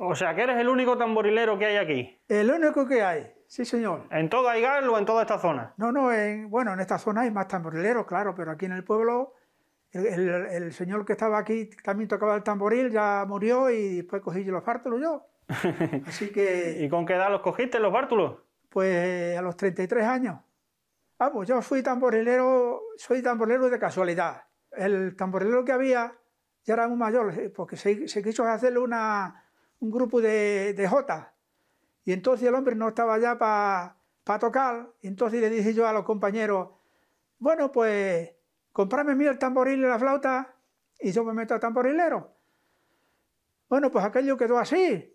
O sea, que eres el único tamborilero que hay aquí. El único que hay, sí señor. ¿En toda Igal o en toda esta zona? No, no, en, bueno, en esta zona hay más tamborileros, claro, pero aquí en el pueblo el, señor que estaba aquí también tocaba el tamboril, ya murió y después cogí los bártulos yo. Así que... ¿Y con qué edad los cogiste los bártulos? Pues a los 33 años. Vamos, yo fui tamborilero, soy tamborilero de casualidad. El tamborilero que había ya era un mayor, porque se quiso hacerle una un grupo de, de jotas. Y entonces el hombre no estaba ya para tocar. entonces le dije yo a los compañeros, bueno, pues comprame mí el tamboril y la flauta y yo me meto a tamborilero. Bueno, pues aquello quedó así.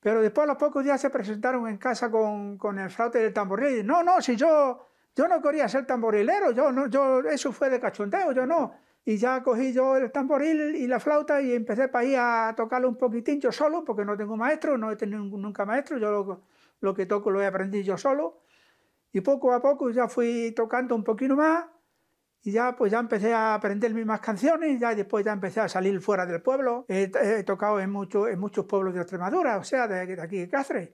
Pero después a los pocos días se presentaron en casa con, el flauta y el tamboril. No, no, si yo, yo no quería ser tamborilero, yo, no, yo, eso fue de cachondeo, yo no y ya cogí yo el tamboril y la flauta y empecé para ahí a tocarlo un poquitín yo solo, porque no tengo maestro, no he tenido nunca maestro, yo lo, lo que toco lo he aprendido yo solo. Y poco a poco ya fui tocando un poquito más y ya pues ya empecé a aprender mis mismas canciones, ya después ya empecé a salir fuera del pueblo. He, tocado en, muchos en muchos pueblos de Extremadura, o sea, de, aquí de Cáceres,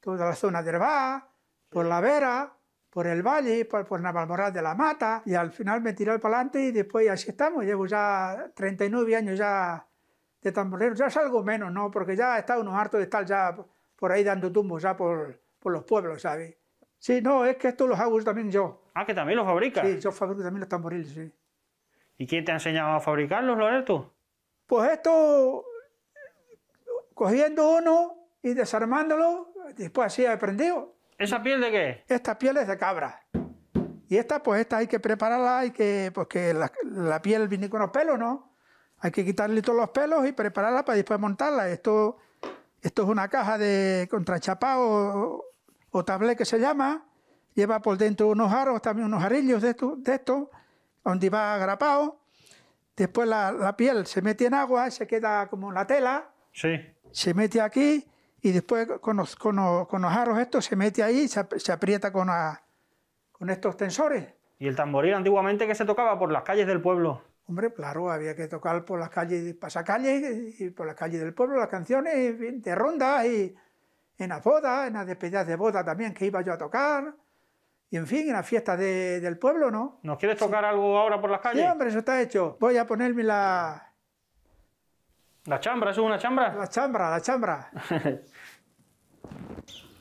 toda la zona de Herbá, por la Vera, por el valle, por, la Navalmoral de la Mata, y al final me tiré para adelante y después así estamos. Llevo ya 39 años ya de tamborero, ya es algo menos, ¿no? Porque ya está unos hartos de estar ya por ahí dando tumbos ya por, por los pueblos, ¿sabes? Sí, no, es que esto los hago también yo. Ah, que también lo fabrica. Sí, yo fabrico también los tamboriles, sí. ¿Y quién te ha enseñado a fabricarlos, Loreto? Pues esto, cogiendo uno y desarmándolo, después así he aprendido. ¿Esa piel de qué? Esta piel es de cabra. Y esta, pues esta hay que prepararla, hay que, porque pues, la, la piel viene con los pelos, ¿no? Hay que quitarle todos los pelos y prepararla para después montarla. Esto, esto es una caja de contrachapado o, o tablé que se llama. Lleva por dentro unos aros, también unos arillos de esto, de esto, donde va agrapado. Después la, piel se mete en agua y se queda como una tela. Sí. Se mete aquí y después con los, con con aros estos se mete ahí y se, aprieta con, con estos tensores. ¿Y el tamboril antiguamente que se tocaba por las calles del pueblo? Hombre, claro, había que tocar por las calles, pasacalles, y por las calles del pueblo, las canciones de ronda y en las bodas, en las despedidas de boda también que iba yo a tocar. Y en fin, en las fiestas del pueblo, ¿no? ¿Nos quieres tocar algo ahora por las calles? Sí, hombre, eso está hecho. Voy a ponerme la, ¿La chambra? es una chambra? La chambra, la chambra.